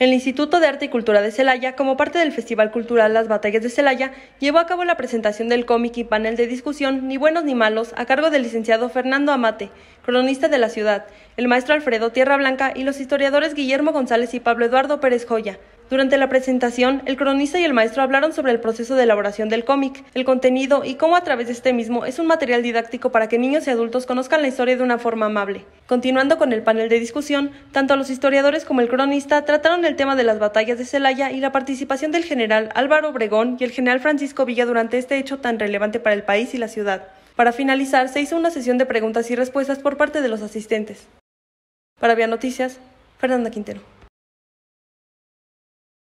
El Instituto de Arte y Cultura de Celaya, como parte del Festival Cultural Las Batallas de Celaya, llevó a cabo la presentación del cómic y panel de discusión Ni Buenos ni Malos a cargo del licenciado Fernando Amate, cronista de la ciudad, el maestro Alfredo Tierra Blanca y los historiadores Guillermo González y Pablo Eduardo Pérez Joya. Durante la presentación, el cronista y el maestro hablaron sobre el proceso de elaboración del cómic, el contenido y cómo a través de este mismo es un material didáctico para que niños y adultos conozcan la historia de una forma amable. Continuando con el panel de discusión, tanto los historiadores como el cronista trataron el tema de las batallas de Celaya y la participación del general Álvaro Obregón y el general Francisco Villa durante este hecho tan relevante para el país y la ciudad. Para finalizar, se hizo una sesión de preguntas y respuestas por parte de los asistentes. Para Vía Noticias, Fernanda Quintero.